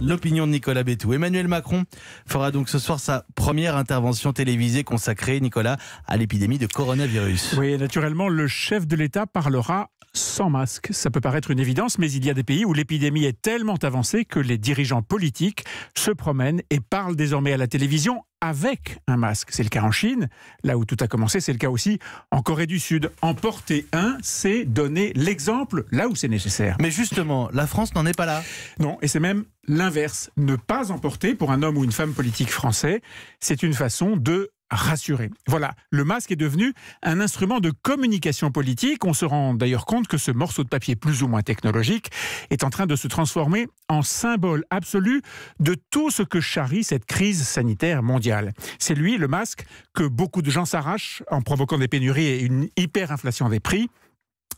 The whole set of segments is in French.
L'opinion de Nicolas Bétou. Emmanuel Macron fera donc ce soir sa première intervention télévisée consacrée, Nicolas, à l'épidémie de coronavirus. Oui, naturellement, le chef de l'État parlera sans masque. Ça peut paraître une évidence, mais il y a des pays où l'épidémie est tellement avancée que les dirigeants politiques se promènent et parlent désormais à la télévision avec un masque. C'est le cas en Chine, là où tout a commencé, c'est le cas aussi en Corée du Sud. Emporter un, c'est donner l'exemple là où c'est nécessaire. Mais justement, la France n'en est pas là. Non, et c'est même l'inverse. Ne pas emporter pour un homme ou une femme politique français, c'est une façon de rassurer. Voilà, le masque est devenu un instrument de communication politique. On se rend d'ailleurs compte que ce morceau de papier plus ou moins technologique est en train de se transformer en symbole absolu de tout ce que charrie cette crise sanitaire mondiale. C'est lui, le masque, que beaucoup de gens s'arrachent en provoquant des pénuries et une hyperinflation des prix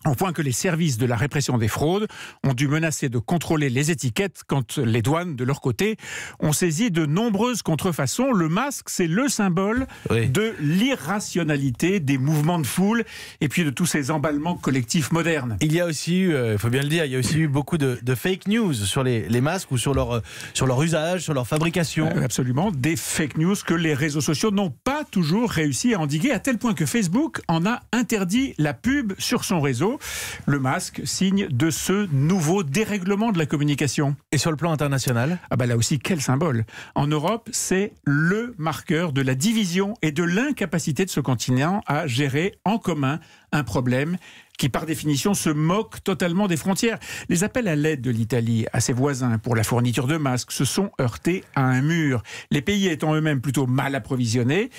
au point que les services de la répression des fraudes ont dû menacer de contrôler les étiquettes quand les douanes, de leur côté, ont saisi de nombreuses contrefaçons. Le masque, c'est le symbole de l'irrationalité des mouvements de foule et puis de tous ces emballements collectifs modernes. Il y a aussi eu, euh, il faut bien le dire, il y a aussi eu beaucoup de, fake news sur les, masques ou sur leur, euh, sur leur usage, sur leur fabrication. Euh, absolument, des fake news que les réseaux sociaux n'ont toujours réussi à endiguer, à tel point que Facebook en a interdit la pub sur son réseau. Le masque, signe de ce nouveau dérèglement de la communication. Et sur le plan international Ah ben là aussi, quel symbole En Europe, c'est le marqueur de la division et de l'incapacité de ce continent à gérer en commun un problème qui par définition se moquent totalement des frontières. Les appels à l'aide de l'Italie à ses voisins pour la fourniture de masques se sont heurtés à un mur. Les pays étant eux-mêmes plutôt mal approvisionnés,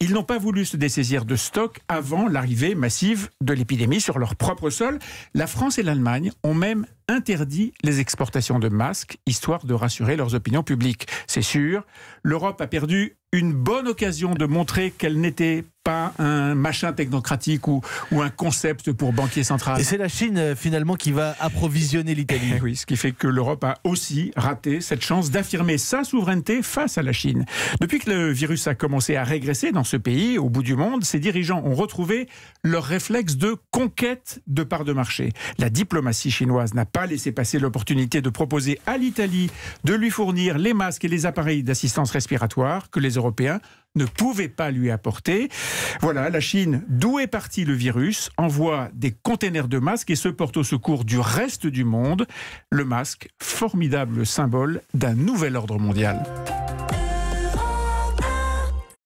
ils n'ont pas voulu se dessaisir de stocks avant l'arrivée massive de l'épidémie sur leur propre sol. La France et l'Allemagne ont même interdit les exportations de masques, histoire de rassurer leurs opinions publiques. C'est sûr, l'Europe a perdu une bonne occasion de montrer qu'elle n'était pas un machin technocratique ou, ou un concept pour banquier central. Et c'est la Chine euh, finalement qui va approvisionner l'Italie. oui, ce qui fait que l'Europe a aussi raté cette chance d'affirmer sa souveraineté face à la Chine. Depuis que le virus a commencé à régresser dans ce pays, au bout du monde, ses dirigeants ont retrouvé leur réflexe de conquête de parts de marché. La diplomatie chinoise n'a pas laissé passer l'opportunité de proposer à l'Italie de lui fournir les masques et les appareils d'assistance respiratoire que les Européens ne pouvait pas lui apporter. Voilà, la Chine, d'où est parti le virus, envoie des containers de masques et se porte au secours du reste du monde. Le masque, formidable symbole d'un nouvel ordre mondial.